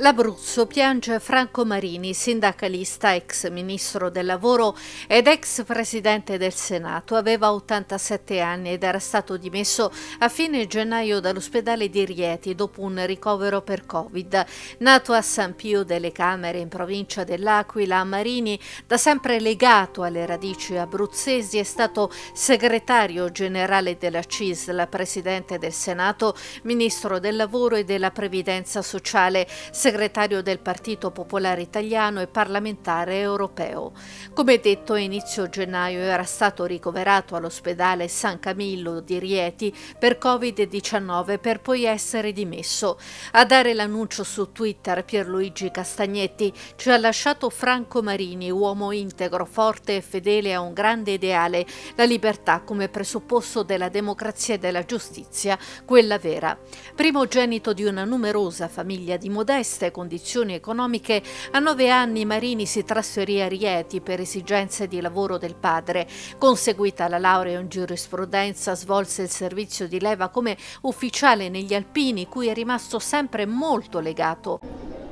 L'Abruzzo piange Franco Marini, sindacalista, ex ministro del lavoro ed ex presidente del Senato. Aveva 87 anni ed era stato dimesso a fine gennaio dall'ospedale di Rieti dopo un ricovero per Covid. Nato a San Pio delle Camere in provincia dell'Aquila, Marini, da sempre legato alle radici abruzzesi, è stato segretario generale della CISL, presidente del Senato, ministro del lavoro e della previdenza sociale segretario del Partito Popolare Italiano e parlamentare europeo. Come detto, a inizio gennaio era stato ricoverato all'ospedale San Camillo di Rieti per Covid-19 per poi essere dimesso. A dare l'annuncio su Twitter Pierluigi Castagnetti ci ha lasciato Franco Marini, uomo integro, forte e fedele a un grande ideale, la libertà come presupposto della democrazia e della giustizia, quella vera. Primogenito di una numerosa famiglia di modesti, queste condizioni economiche, a nove anni Marini si trasferì a Rieti per esigenze di lavoro del padre. Conseguita la laurea in giurisprudenza, svolse il servizio di leva come ufficiale negli Alpini, cui è rimasto sempre molto legato.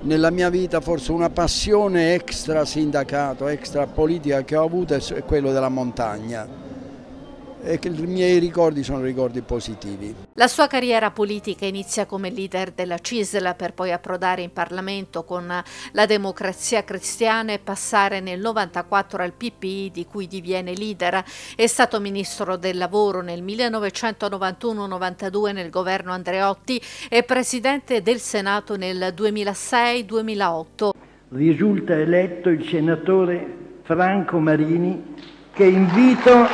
Nella mia vita forse una passione extra sindacato, extra politica che ho avuto è quella della montagna e che i miei ricordi sono ricordi positivi. La sua carriera politica inizia come leader della CISL per poi approdare in Parlamento con la democrazia cristiana e passare nel 94 al PPI di cui diviene leader. È stato ministro del lavoro nel 1991-92 nel governo Andreotti e presidente del Senato nel 2006-2008. Risulta eletto il senatore Franco Marini che invito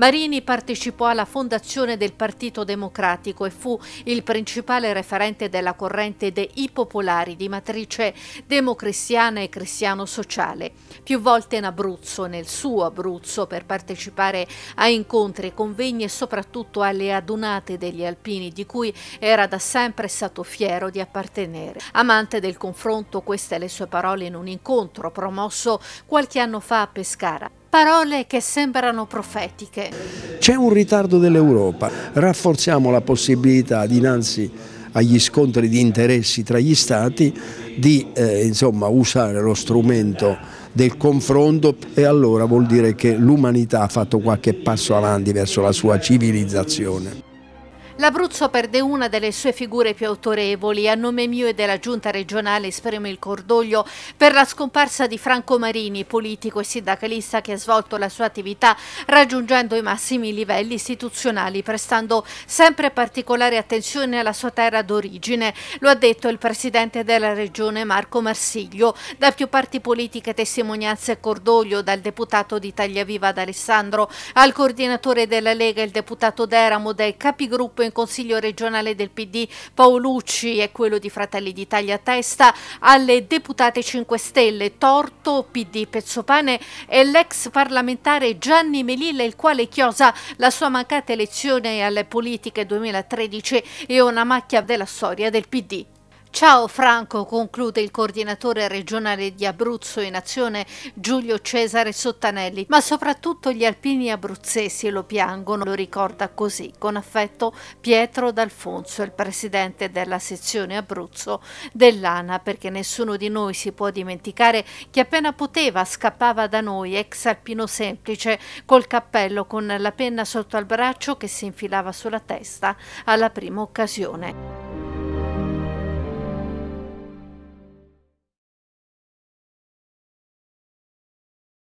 Marini partecipò alla fondazione del Partito Democratico e fu il principale referente della corrente dei popolari di matrice democristiana e cristiano-sociale. Più volte in Abruzzo, nel suo Abruzzo, per partecipare a incontri, convegni e soprattutto alle adunate degli alpini di cui era da sempre stato fiero di appartenere. Amante del confronto, queste le sue parole in un incontro promosso qualche anno fa a Pescara. Parole che sembrano profetiche. C'è un ritardo dell'Europa, rafforziamo la possibilità dinanzi agli scontri di interessi tra gli Stati di eh, insomma, usare lo strumento del confronto e allora vuol dire che l'umanità ha fatto qualche passo avanti verso la sua civilizzazione. L'Abruzzo perde una delle sue figure più autorevoli. A nome mio e della Giunta regionale esprimo il cordoglio per la scomparsa di Franco Marini, politico e sindacalista che ha svolto la sua attività raggiungendo i massimi livelli istituzionali, prestando sempre particolare attenzione alla sua terra d'origine. Lo ha detto il presidente della regione Marco Marsiglio. Da più parti politiche testimonianze e cordoglio dal deputato di Tagliaviva ad Alessandro al coordinatore della Lega, il deputato d'Eramo del capigruppo in in Consiglio regionale del PD Paolucci e quello di Fratelli d'Italia Testa alle deputate 5 Stelle Torto, PD Pezzopane e l'ex parlamentare Gianni Melilla il quale chiosa la sua mancata elezione alle politiche 2013 e una macchia della storia del PD. Ciao Franco, conclude il coordinatore regionale di Abruzzo in azione Giulio Cesare Sottanelli, ma soprattutto gli alpini abruzzesi lo piangono, lo ricorda così con affetto Pietro D'Alfonso, il presidente della sezione Abruzzo dell'ANA, perché nessuno di noi si può dimenticare che appena poteva scappava da noi, ex alpino semplice, col cappello con la penna sotto al braccio che si infilava sulla testa alla prima occasione.